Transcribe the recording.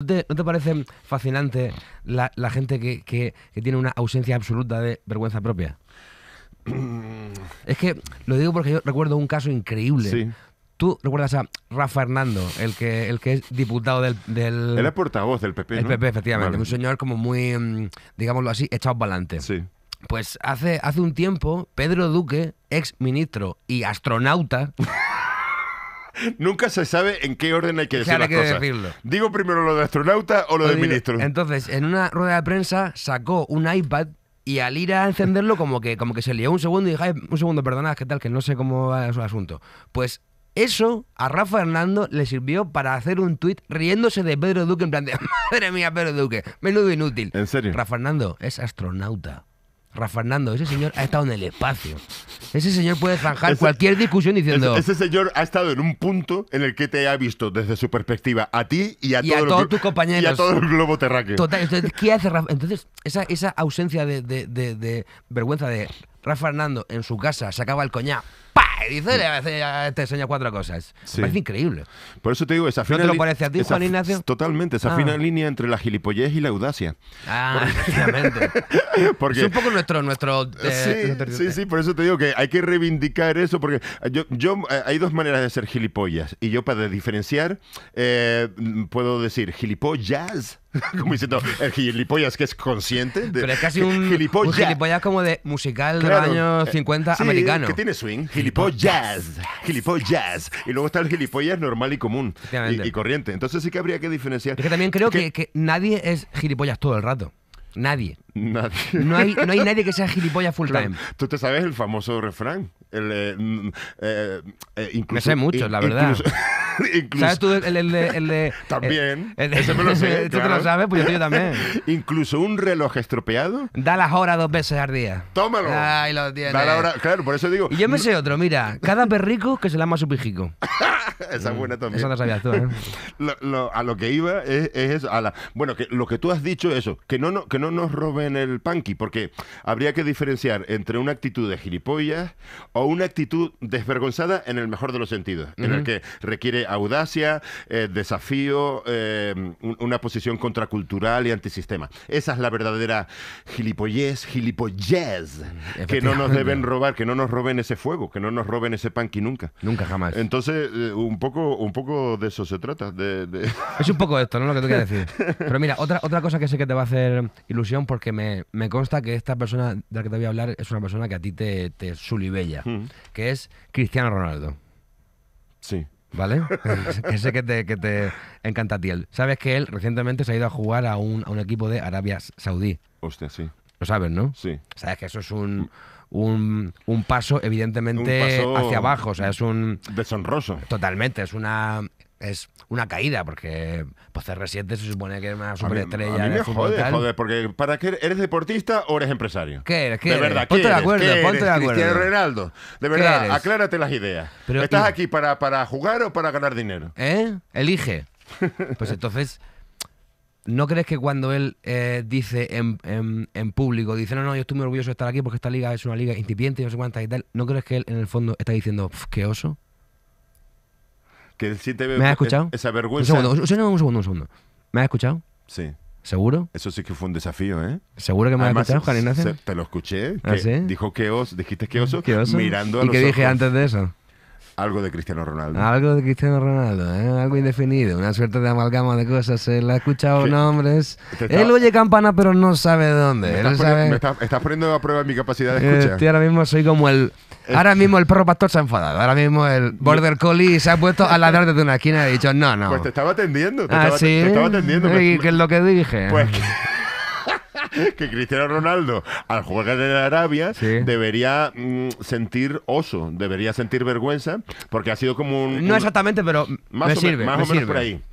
¿No te, parece fascinante la, gente que, tiene una ausencia absoluta de vergüenza propia? Mm. es que lo digo porque yo recuerdo un caso increíble. Tú recuerdas a Rafa Hernando, el que, el que es diputado del, del Él es portavoz del PP. El PP, efectivamente. Un señor como muy, mm, digámoslo así, echado para Sí. Pues hace, hace un tiempo, Pedro Duque, ex ministro y astronauta. Nunca se sabe en qué orden hay que decir Decirlo. Digo primero lo de astronauta o lo, del ministro. Entonces, en una rueda de prensa sacó un iPad y al ir a encenderlo como que, como que se lió un segundo y dijo, un segundo, perdonad, ¿qué tal? Que no sé cómo va su asunto. Pues eso a Rafa Hernando le sirvió para hacer un tuit riéndose de Pedro Duque en plan de, madre mía, Pedro Duque, menudo inútil. En serio. Rafa Hernando es astronauta. Rafa Fernando, ese señor ha estado en el espacio. Ese señor puede zanjar cualquier discusión diciendo. Ese, señor ha estado en un punto en el que te ha visto desde su perspectiva a ti y a, todos tus compañeros. Y a todo el globo terráqueo. Total, entonces, ¿qué hace Rafa? Entonces, esa, ausencia de, vergüenza de Rafa Fernando en su casa sacaba el coñá. ¡pa! dice? te este enseña cuatro cosas. Me parece increíble. Por eso te digo, esa fina ¿No te lo parece a ti, Juan Ignacio? Totalmente, esa ah. fina línea entre la gilipollez y la audacia. Ah, exactamente. Es un poco nuestro... nuestro eh, sí, sí, por eso te digo que hay que reivindicar eso, porque yo, eh, hay dos maneras de ser gilipollas, y yo para diferenciar eh, puedo decir gilipollas como diciendo, el gilipollas que es consciente. De, Pero es casi un gilipollas. como de musical de los años 50 eh, americano. que tiene swing. Gilipollas. Gilipollas. Y luego está el gilipollas normal y común y, corriente. Entonces sí que habría que diferenciar. Es que también creo que, nadie es gilipollas todo el rato. Nadie. No hay, no hay nadie que sea gilipollas full time. Tú te sabes el famoso refrán. El, eh, mm, eh, eh incluso, Me sé mucho, la verdad. Incluso... ¿Sabes tú el, el, de. también. ese me lo sé. Tú te lo sabes, pues yo, también. Incluso un reloj estropeado. Da las horas dos veces al día. Tómalo. Ay, lo tienes Da la hora. Claro, por eso digo. Y yo me sé otro, mira. Cada perrico que se a su pijico. Esa mm, buena también. Eso no sabías tú, ¿eh? a lo que iba es, A la, bueno, que lo que tú has dicho es eso, que no, no, que no nos roben el punky, porque habría que diferenciar entre una actitud de gilipollas o una actitud desvergonzada en el mejor de los sentidos, en el que requiere audacia, eh, desafío, eh, una posición contracultural y antisistema. Esa es la verdadera gilipollez, gilipollez, mm, que no nos deben robar, que no nos roben ese fuego, que no nos roben ese punky nunca. Nunca jamás. Entonces, eh, un poco, un poco de eso se trata. De, Es un poco esto, ¿no? Lo que tú quieres decir. Pero mira, otra, otra cosa que sé que te va a hacer ilusión, porque me, me consta que esta persona de la que te voy a hablar es una persona que a ti te, te sulibella, mm. que es Cristiano Ronaldo. Sí. ¿Vale? que sé que te, que te encanta a ti. Sabes que él recientemente se ha ido a jugar a un, a un equipo de Arabia Saudí. Hostia, sí. Lo sabes, ¿no? Sí. Sabes que eso es un, un, paso, evidentemente, hacia abajo. O sea, es un. Deshonroso. Totalmente. Es una. Es una caída, porque pues, CR7 se supone que es una superestrella. A me jode, joder, porque ¿para qué eres deportista o eres empresario? ¿Qué de verdad, ponte de acuerdo, ponte de acuerdo. Cristiano de verdad, aclárate las ideas. ¿Estás aquí para, para jugar o para ganar dinero? ¿Eh? Elige. Pues entonces. ¿No crees que cuando él eh, dice en, público, dice, no, no, yo estoy muy orgulloso de estar aquí porque esta liga es una liga incipiente y no sé cuántas y tal, ¿no crees que él en el fondo está diciendo, qué oso? Que él sí te ve ¿Me has e-, escuchado? Esa vergüenza. Un segundo, un segundo, un segundo, ¿Me has escuchado? Sí. ¿Seguro? Eso sí que fue un desafío, ¿eh? ¿Seguro que me has escuchado, Juan Te lo escuché. ¿Ah, que Dijo que oso, dijiste que mm, oso, ¿Qué oso? mirando a ¿Y qué dije antes de eso? Algo de Cristiano Ronaldo. Algo de Cristiano Ronaldo, ¿eh? algo indefinido, una suerte de amalgama de cosas. Él ¿eh? ha escuchado nombres. Él oye campana, pero no sabe dónde. me está, estás, poniendo a prueba mi capacidad de escuchar. Este, ahora mismo soy como el. Ahora mismo el perro pastor se ha enfadado. Ahora mismo el Border Collie se ha puesto a ladrar De una esquina y ha dicho: No, no. Pues te estaba atendiendo. Te ah, estaba, sí. atendiendo. qué es lo que dije? Pues. que Cristiano Ronaldo, al jugar en Arabia, debería mm, sentir oso, debería sentir vergüenza, porque ha sido como un. No exactamente, pero más sirve. Más por ahí.